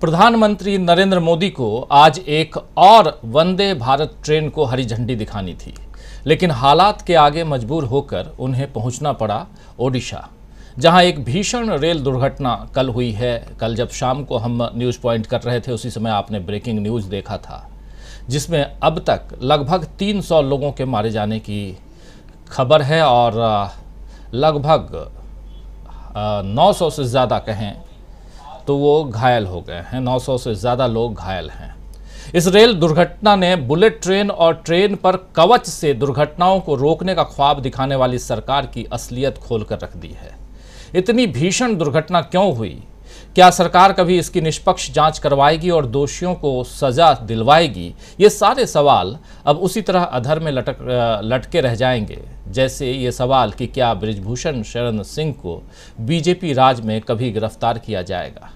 प्रधानमंत्री नरेंद्र मोदी को आज एक और वंदे भारत ट्रेन को हरी झंडी दिखानी थी लेकिन हालात के आगे मजबूर होकर उन्हें पहुंचना पड़ा ओडिशा जहां एक भीषण रेल दुर्घटना कल हुई है कल जब शाम को हम न्यूज़ पॉइंट कर रहे थे उसी समय आपने ब्रेकिंग न्यूज़ देखा था जिसमें अब तक लगभग 300 लोगों के मारे जाने की खबर है और लगभग 900 से ज़्यादा कहें तो वो घायल हो गए हैं 900 से ज़्यादा लोग घायल हैं इस रेल दुर्घटना ने बुलेट ट्रेन और ट्रेन पर कवच से दुर्घटनाओं को रोकने का ख्वाब दिखाने वाली सरकार की असलियत खोल कर रख दी है इतनी भीषण दुर्घटना क्यों हुई क्या सरकार कभी इसकी निष्पक्ष जांच करवाएगी और दोषियों को सजा दिलवाएगी ये सारे सवाल अब उसी तरह अधर में लटक लटके रह जाएंगे जैसे ये सवाल कि क्या ब्रिजभूषण शरण सिंह को बीजेपी राज में कभी गिरफ्तार किया जाएगा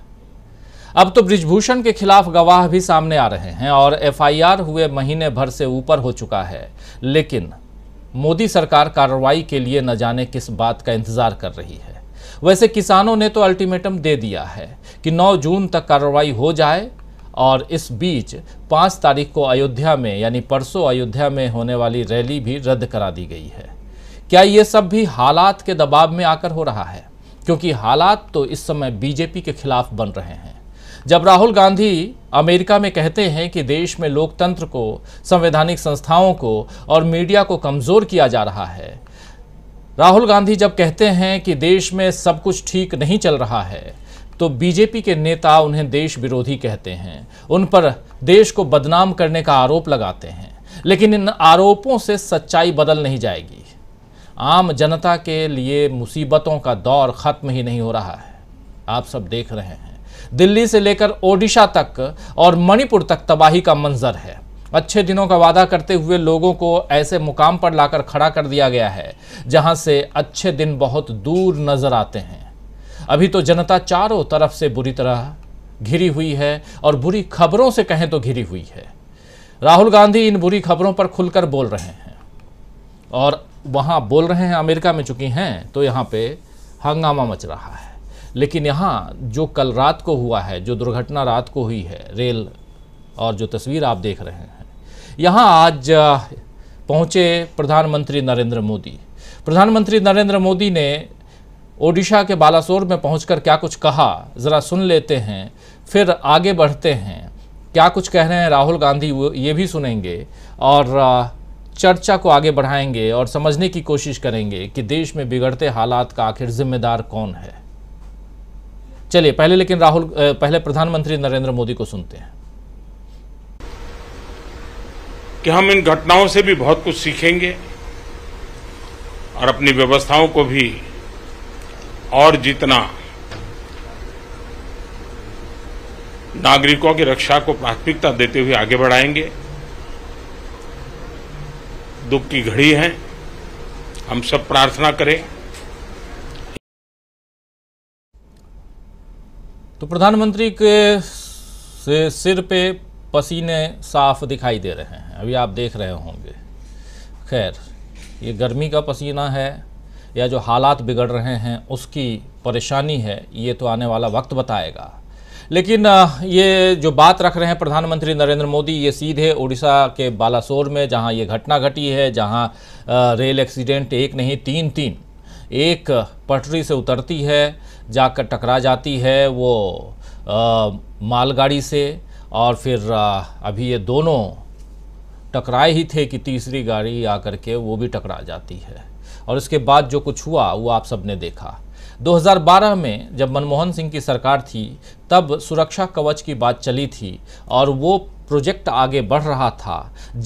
अब तो ब्रिजभूषण के खिलाफ गवाह भी सामने आ रहे हैं और एफआईआर हुए महीने भर से ऊपर हो चुका है लेकिन मोदी सरकार कार्रवाई के लिए न जाने किस बात का इंतजार कर रही है वैसे किसानों ने तो अल्टीमेटम दे दिया है कि 9 जून तक कार्रवाई हो जाए और इस बीच 5 तारीख को अयोध्या में यानी परसों अयोध्या में होने वाली रैली भी रद्द करा दी गई है क्या ये सब भी हालात के दबाव में आकर हो रहा है क्योंकि हालात तो इस समय बीजेपी के खिलाफ बन रहे हैं जब राहुल गांधी अमेरिका में कहते हैं कि देश में लोकतंत्र को संवैधानिक संस्थाओं को और मीडिया को कमज़ोर किया जा रहा है राहुल गांधी जब कहते हैं कि देश में सब कुछ ठीक नहीं चल रहा है तो बीजेपी के नेता उन्हें देश विरोधी कहते हैं उन पर देश को बदनाम करने का आरोप लगाते हैं लेकिन इन आरोपों से सच्चाई बदल नहीं जाएगी आम जनता के लिए मुसीबतों का दौर ख़त्म ही नहीं हो रहा है आप सब देख रहे हैं दिल्ली से लेकर ओडिशा तक और मणिपुर तक तबाही का मंजर है अच्छे दिनों का वादा करते हुए लोगों को ऐसे मुकाम पर लाकर खड़ा कर दिया गया है जहां से अच्छे दिन बहुत दूर नजर आते हैं अभी तो जनता चारों तरफ से बुरी तरह घिरी हुई है और बुरी खबरों से कहें तो घिरी हुई है राहुल गांधी इन बुरी खबरों पर खुलकर बोल रहे हैं और वहाँ बोल रहे हैं अमेरिका में चुकी हैं तो यहाँ पे हंगामा मच रहा है लेकिन यहाँ जो कल रात को हुआ है जो दुर्घटना रात को हुई है रेल और जो तस्वीर आप देख रहे हैं यहाँ आज पहुँचे प्रधानमंत्री नरेंद्र मोदी प्रधानमंत्री नरेंद्र मोदी ने ओडिशा के बालासोर में पहुंचकर क्या कुछ कहा ज़रा सुन लेते हैं फिर आगे बढ़ते हैं क्या कुछ कह रहे हैं राहुल गांधी वो ये भी सुनेंगे और चर्चा को आगे बढ़ाएंगे और समझने की कोशिश करेंगे कि देश में बिगड़ते हालात का आखिर जिम्मेदार कौन है चलिए पहले लेकिन राहुल पहले प्रधानमंत्री नरेंद्र मोदी को सुनते हैं कि हम इन घटनाओं से भी बहुत कुछ सीखेंगे और अपनी व्यवस्थाओं को भी और जितना नागरिकों की रक्षा को प्राथमिकता देते हुए आगे बढ़ाएंगे दुख की घड़ी है हम सब प्रार्थना करें तो प्रधानमंत्री के से सिर पे पसीने साफ दिखाई दे रहे हैं अभी आप देख रहे होंगे खैर ये गर्मी का पसीना है या जो हालात बिगड़ रहे हैं उसकी परेशानी है ये तो आने वाला वक्त बताएगा लेकिन ये जो बात रख रहे हैं प्रधानमंत्री नरेंद्र मोदी ये सीधे उड़ीसा के बालासोर में जहां ये घटना घटी है जहां रेल एक्सीडेंट एक नहीं तीन तीन एक पटरी से उतरती है जाकर टकरा जाती है वो आ, मालगाड़ी से और फिर आ, अभी ये दोनों टकराए ही थे कि तीसरी गाड़ी आकर के वो भी टकरा जाती है और इसके बाद जो कुछ हुआ वो आप सबने देखा 2012 में जब मनमोहन सिंह की सरकार थी तब सुरक्षा कवच की बात चली थी और वो प्रोजेक्ट आगे बढ़ रहा था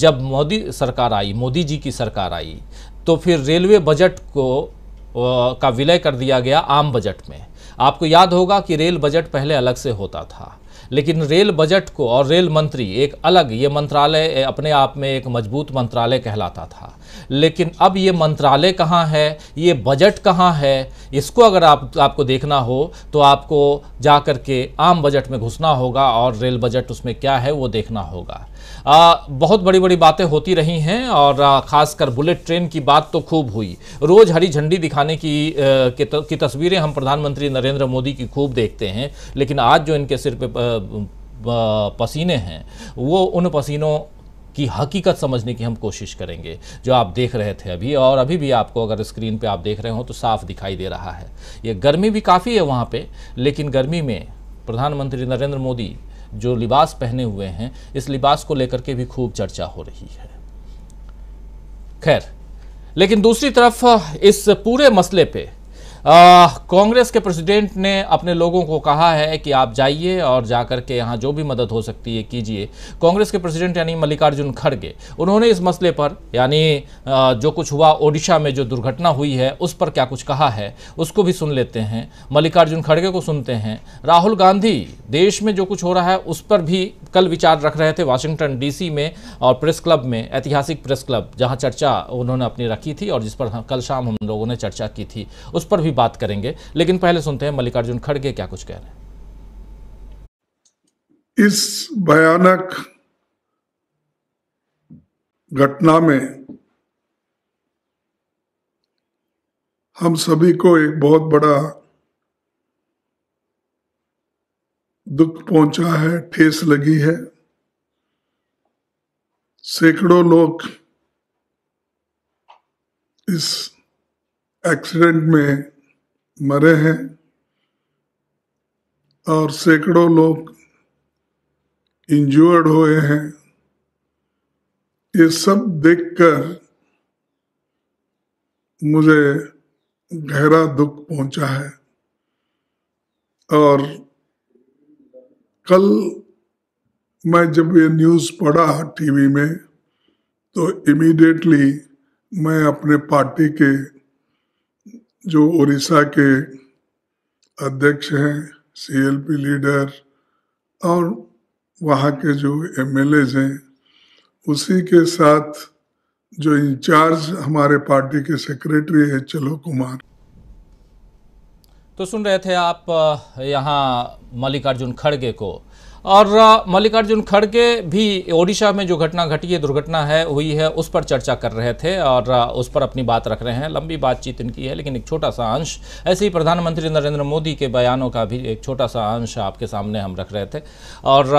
जब मोदी सरकार आई मोदी जी की सरकार आई तो फिर रेलवे बजट को का विलय कर दिया गया आम बजट में आपको याद होगा कि रेल बजट पहले अलग से होता था लेकिन रेल बजट को और रेल मंत्री एक अलग ये मंत्रालय अपने आप में एक मजबूत मंत्रालय कहलाता था लेकिन अब ये मंत्रालय कहाँ है ये बजट कहाँ है इसको अगर आप आपको देखना हो तो आपको जा कर के आम बजट में घुसना होगा और रेल बजट उसमें क्या है वो देखना होगा आ, बहुत बड़ी बड़ी बातें होती रही हैं और ख़ासकर बुलेट ट्रेन की बात तो खूब हुई रोज़ हरी झंडी दिखाने की, आ, की तस्वीरें हम प्रधानमंत्री नरेंद्र मोदी की खूब देखते हैं लेकिन आज जो इनके सिर पे पसीने हैं वो उन पसीनों की हकीकत समझने की हम कोशिश करेंगे जो आप देख रहे थे अभी और अभी भी आपको अगर स्क्रीन पे आप देख रहे हो तो साफ दिखाई दे रहा है ये गर्मी भी काफ़ी है वहाँ पे लेकिन गर्मी में प्रधानमंत्री नरेंद्र मोदी जो लिबास पहने हुए हैं इस लिबास को लेकर के भी खूब चर्चा हो रही है खैर लेकिन दूसरी तरफ इस पूरे मसले पर कांग्रेस के प्रेसिडेंट ने अपने लोगों को कहा है कि आप जाइए और जा करके यहाँ जो भी मदद हो सकती है कीजिए कांग्रेस के प्रेसिडेंट यानी मल्लिकार्जुन खड़गे उन्होंने इस मसले पर यानी जो कुछ हुआ ओडिशा में जो दुर्घटना हुई है उस पर क्या कुछ कहा है उसको भी सुन लेते हैं मल्लिकार्जुन खड़गे को सुनते हैं राहुल गांधी देश में जो कुछ हो रहा है उस पर भी कल विचार रख रहे थे वाशिंगटन डी में और प्रेस क्लब में ऐतिहासिक प्रेस क्लब जहाँ चर्चा उन्होंने अपनी रखी थी और जिस पर कल शाम हम लोगों ने चर्चा की थी उस पर भी बात करेंगे लेकिन पहले सुनते हैं मल्लिकार्जुन खड़गे क्या कुछ कह रहे हैं इस भयानक घटना में हम सभी को एक बहुत बड़ा दुख पहुंचा है ठेस लगी है सैकड़ों लोग इस एक्सीडेंट में मरे हैं और सैकड़ों लोग इंजर्ड हुए हैं ये सब देखकर मुझे गहरा दुख पहुंचा है और कल मैं जब ये न्यूज़ पढ़ा टीवी में तो इमीडिएटली मैं अपने पार्टी के जो उड़ीसा के अध्यक्ष हैं सीएलपी लीडर और वहाँ के जो एम हैं उसी के साथ जो इंचार्ज हमारे पार्टी के सेक्रेटरी है चलो कुमार तो सुन रहे थे आप यहाँ मल्लिकार्जुन खड़गे को और मल्लिकार्जुन खड़गे भी ओडिशा में जो घटना घटी है दुर्घटना है हुई है उस पर चर्चा कर रहे थे और उस पर अपनी बात रख रहे हैं लंबी बातचीत इनकी है लेकिन एक छोटा सा अंश ऐसे ही प्रधानमंत्री नरेंद्र मोदी के बयानों का भी एक छोटा सा अंश आपके सामने हम रख रहे थे और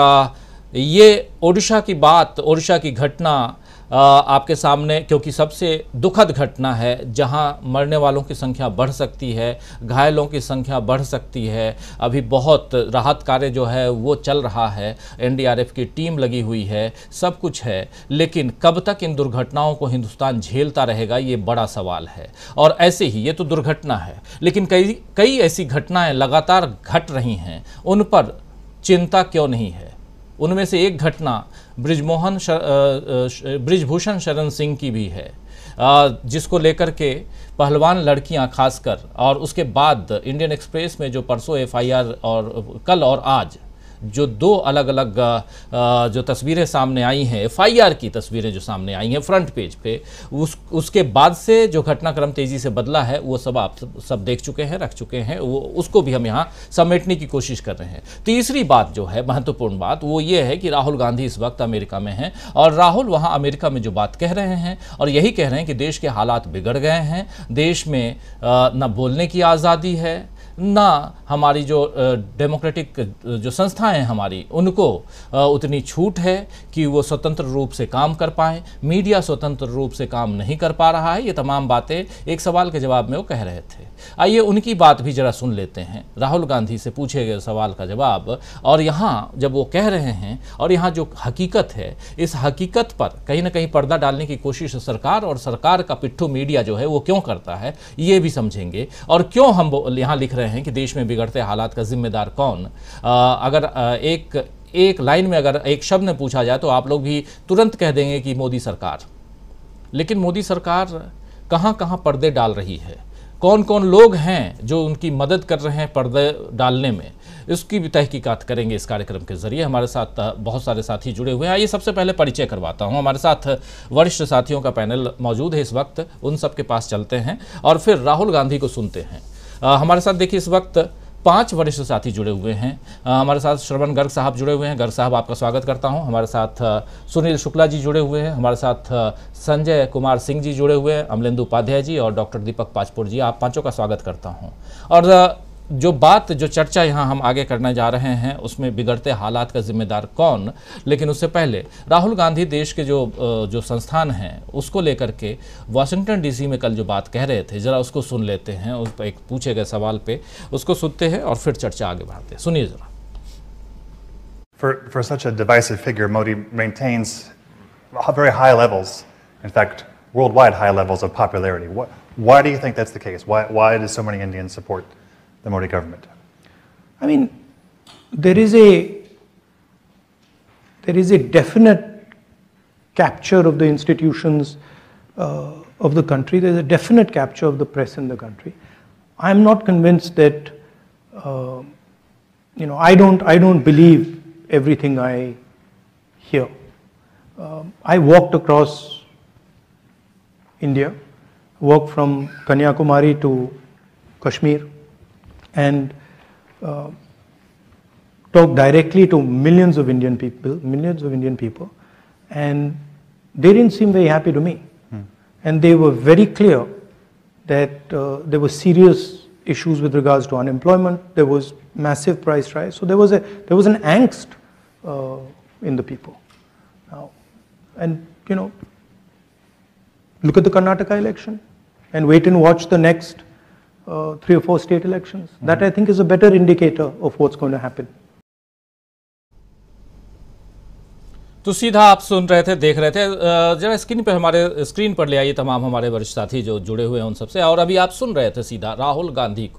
ये ओडिशा की बात ओडिशा की घटना आपके सामने क्योंकि सबसे दुखद घटना है जहां मरने वालों की संख्या बढ़ सकती है घायलों की संख्या बढ़ सकती है अभी बहुत राहत कार्य जो है वो चल रहा है एनडीआरएफ की टीम लगी हुई है सब कुछ है लेकिन कब तक इन दुर्घटनाओं को हिंदुस्तान झेलता रहेगा ये बड़ा सवाल है और ऐसे ही ये तो दुर्घटना है लेकिन कई कई ऐसी घटनाएँ लगातार घट रही हैं उन पर चिंता क्यों नहीं है उनमें से एक घटना ब्रिजमोहन ब्रिजभूषण शरण सिंह की भी है जिसको लेकर के पहलवान लड़कियां खासकर और उसके बाद इंडियन एक्सप्रेस में जो परसों एफआईआर और कल और आज जो दो अलग अलग जो तस्वीरें सामने आई हैं एफआईआर की तस्वीरें जो सामने आई हैं फ्रंट पेज पे उस उसके बाद से जो घटनाक्रम तेज़ी से बदला है वो सब आप सब देख चुके हैं रख चुके हैं वो उसको भी हम यहाँ समेटने की कोशिश कर रहे हैं तीसरी बात जो है महत्वपूर्ण बात वो ये है कि राहुल गांधी इस वक्त अमेरिका में हैं और राहुल वहाँ अमेरिका में जो बात कह रहे हैं और यही कह रहे हैं कि देश के हालात बिगड़ गए हैं देश में न बोलने की आज़ादी है ना हमारी जो डेमोक्रेटिक जो संस्थाएं हमारी उनको उतनी छूट है कि वो स्वतंत्र रूप से काम कर पाएँ मीडिया स्वतंत्र रूप से काम नहीं कर पा रहा है ये तमाम बातें एक सवाल के जवाब में वो कह रहे थे आइए उनकी बात भी जरा सुन लेते हैं राहुल गांधी से पूछे गए सवाल का जवाब और यहाँ जब वो कह रहे हैं और यहाँ जो हकीकत है इस हकीकत पर कहीं ना कहीं पर्दा डालने की कोशिश सरकार और सरकार का पिट्ठू मीडिया जो है वो क्यों करता है ये भी समझेंगे और क्यों हम यहाँ लिख रहे हैं हैं कि देश में बिगड़ते हालात का जिम्मेदार कौन अगर एक एक लाइन में अगर एक शब्द में पूछा जाए तो आप लोग भी तुरंत कह देंगे कि मोदी सरकार लेकिन मोदी सरकार कहाँ कहाँ पर्दे डाल रही है कौन कौन लोग हैं जो उनकी मदद कर रहे हैं पर्दे डालने में इसकी भी तहकीकात करेंगे इस कार्यक्रम के जरिए हमारे साथ बहुत सारे साथी जुड़े हुए हैं आइए सबसे पहले परिचय करवाता हूं हमारे साथ वरिष्ठ साथियों का पैनल मौजूद है इस वक्त उन सब के पास चलते हैं और फिर राहुल गांधी को सुनते हैं हमारे साथ देखिए इस वक्त पांच वरिष्ठ साथी जुड़े हुए हैं आ, हमारे साथ श्रवण गर्ग साहब जुड़े हुए हैं गर्ग साहब आपका स्वागत करता हूं हमारे साथ सुनील शुक्ला जी जुड़े हुए हैं हमारे साथ संजय कुमार सिंह जी जुड़े हुए हैं अमलेंदु उपाध्याय जी और डॉक्टर दीपक पाजपुर जी आप पांचों का स्वागत करता हूं और जो बात जो चर्चा यहाँ हम आगे करने जा रहे हैं उसमें बिगड़ते हालात का जिम्मेदार कौन लेकिन उससे पहले राहुल गांधी देश के जो जो संस्थान हैं उसको लेकर के वाशिंगटन डीसी में कल जो बात कह रहे थे ज़रा उसको सुन लेते हैं उस पर एक पूछे गए सवाल पे उसको सुनते हैं और फिर चर्चा आगे बढ़ाते हैं सुनिए ज़रा For, for such a divisive figure, Modi maintains very high levels, in fact, worldwide high levels of popularity. What, why do you think that's the case? Why, why does so many Indians support the Modi government? I mean, there is a there is a definite capture of the institutions uh, of the country. There's a definite capture of the press in the country. I'm not convinced that uh, you know I don't I don't believe everything I hear. Um, I walked across India, walked from Kanyakumari to Kashmir and uh, talk directly to millions of Indian people, millions of Indian people, and they didn't seem very happy to me. Hmm. And they were very clear that uh, there were serious issues with regards to unemployment. There was massive price rise. So there was a there was an angst uh, in the people. Now, and you know, look at the Karnataka election, and wait and watch the next uh, three or four state elections. Mm-hmm. That I think is a better indicator of what's going to happen. तो सीधा आप सुन रहे थे देख रहे थे जरा screen पर हमारे स्क्रीन पर ले आइए तमाम हमारे वरिष्ठ साथी जो जुड़े हुए हैं उन सबसे और अभी आप सुन रहे थे सीधा राहुल गांधी